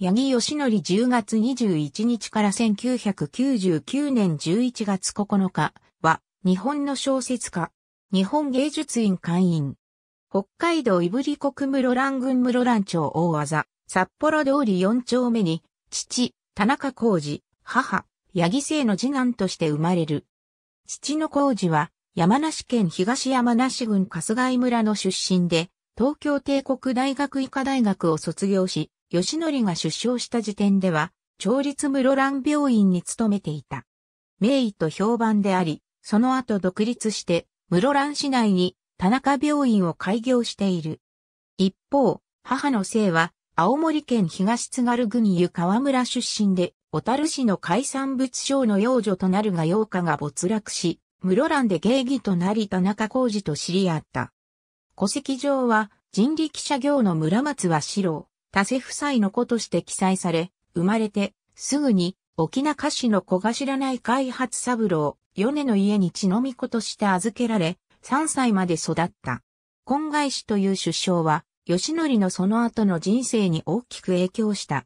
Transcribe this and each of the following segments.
八木義則10月21日から1999年11月9日は、日本の小説家、日本芸術院会員、北海道胆振国室蘭郡室蘭町大技、札幌通り4丁目に、父、田中浩二、母、八木生の次男として生まれる。父の浩二は、山梨県東山梨郡春日井村の出身で、東京帝国大学医科大学を卒業し、義則が出生した時点では、町立室蘭病院に勤めていた。名医と評判であり、その後独立して、室蘭市内に田中病院を開業している。一方、母の姓は、青森県東津軽郡湯川村出身で、小樽市の海産物商の養女となるが養家が没落し、室蘭で芸妓となり田中浩二と知り合った。戸籍上は人力車業の村松は四郎、多瀬夫妻の子として記載され、生まれて、すぐに、沖縄市の小頭内開発三郎、米の家に血のみ子として預けられ、3歳まで育った。今外氏という出生は、吉則のその後の人生に大きく影響した。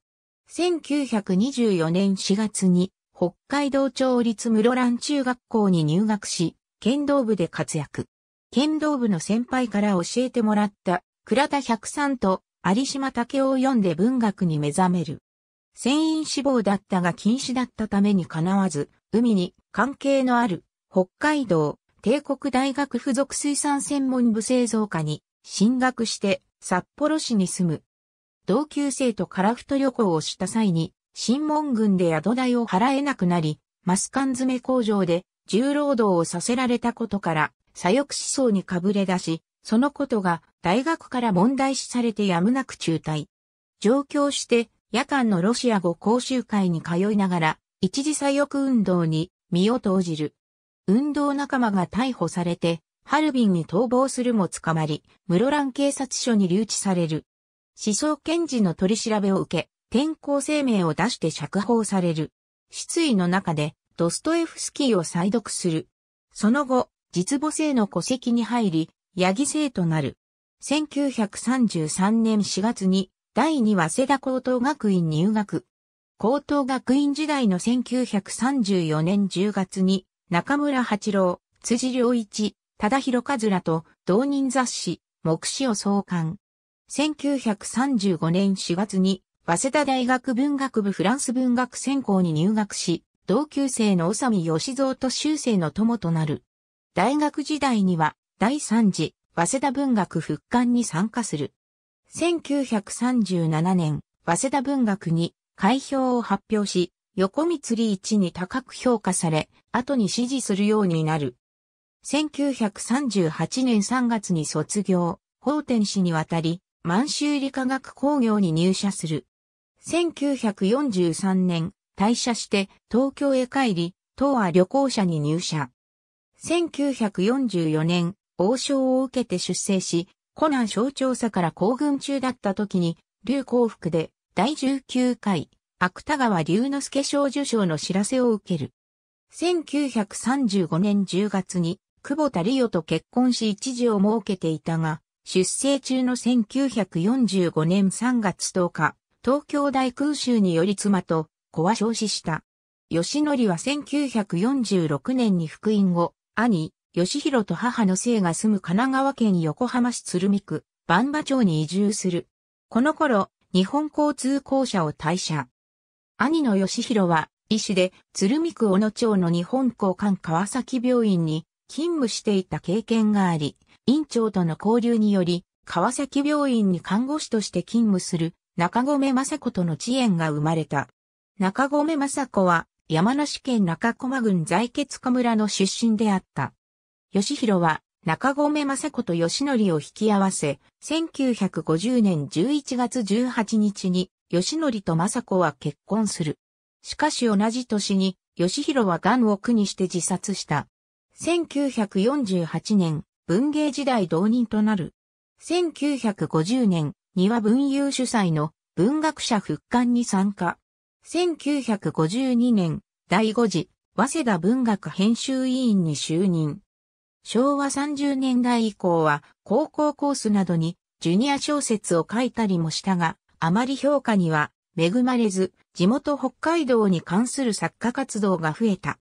1924年4月に、北海道町立室蘭中学校に入学し、剣道部で活躍。剣道部の先輩から教えてもらった、倉田百三と有島武夫を読んで文学に目覚める。船員志望だったが禁止だったために叶わず、海に関係のある北海道帝国大学附属水産専門部製造科に進学して札幌市に住む。同級生とカラフト旅行をした際に、新門軍で宿代を払えなくなり、マスカン詰め工場で重労働をさせられたことから、左翼思想にかぶれ出し、そのことが大学から問題視されてやむなく中退。上京して夜間のロシア語講習会に通いながら一時左翼運動に身を投じる。運動仲間が逮捕されてハルビンに逃亡するも捕まり、室蘭警察署に留置される。思想検事の取り調べを受け、転校声明を出して釈放される。失意の中でドストエフスキーを再読する。その後、実母性の戸籍に入り、八木生となる。1933年4月に第2早稲田高等学院入学。高等学院時代の1934年10月に中村八郎、辻良一、忠広和らと同人雑誌、目視を創刊。1935年4月に早稲田大学文学部フランス文学専攻に入学し、同級生の宇佐美義蔵と修正の友となる。大学時代には第3次、早稲田文学復刊に参加する。1937年、早稲田文学に開票を発表し、横光一に高く評価され、後に支持するようになる。1938年3月に卒業、法天氏に渡り、満州理化学工業に入社する。1943年、退社して東京へ帰り、東亜旅行者に入社。1944年、王将を受けて出征し、湖南省調査から行軍中だった時に、劉幸福で第19回芥川龍之介賞受賞の知らせを受ける。1935年10月に久保田理代と結婚し一時を設けていたが、出生中の1945年3月10日、東京大空襲により妻と子は焼死した。吉則は1946年に復員後、兄、義弘と母の生が住む神奈川県横浜市鶴見区、万馬町に移住する。この頃、日本交通公社を退社。兄の義弘は、医師で、鶴見区小野町の日本交換川崎病院に勤務していた経験があり、院長との交流により、川崎病院に看護師として勤務する中込雅子との知縁が生まれた。中込雅子は山梨県中駒郡在決家村の出身であった。義弘は中込雅子と義則を引き合わせ、1950年11月18日に義則と雅子は結婚する。しかし同じ年に義弘は癌を苦にして自殺した。1948年、文芸時代同人となる。1950年庭文友主催の文学者復刊に参加。1952年、第5次、早稲田文学編集委員に就任。昭和30年代以降は高校コースなどにジュニア小説を書いたりもしたが、あまり評価には恵まれず、地元北海道に関する作家活動が増えた。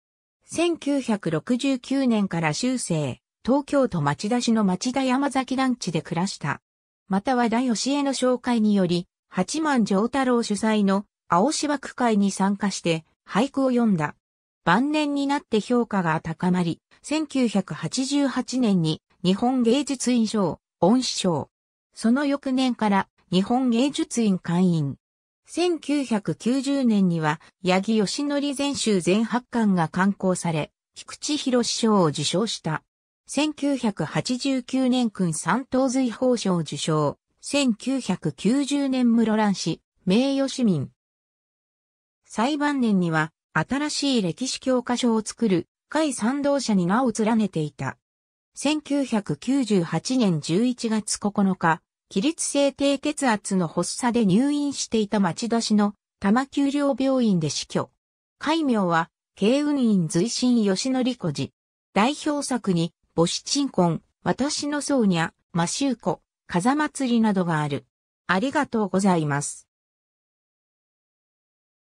1969年から修正、東京都町田市の町田山崎団地で暮らした。また和田義江の紹介により、八幡城太郎主催の青芝区会に参加して俳句を読んだ。晩年になって評価が高まり、1988年に日本芸術院賞、恩師賞。その翌年から日本芸術院会員。1990年には、八木義則全集全八巻が刊行され、菊池博賞を受賞した。1989年君三等随法賞受賞。1990年室蘭市、名誉市民。裁判年には、新しい歴史教科書を作る会賛同者に名を連ねていた。1998年11月9日、起立性低血圧の発作で入院していた町田市の多摩丘陵病院で死去。改名は、慶運院随身吉則子寺。代表作に、母子鎮魂、私の僧にゃ、マシューコ、風祭りなどがある。ありがとうございます。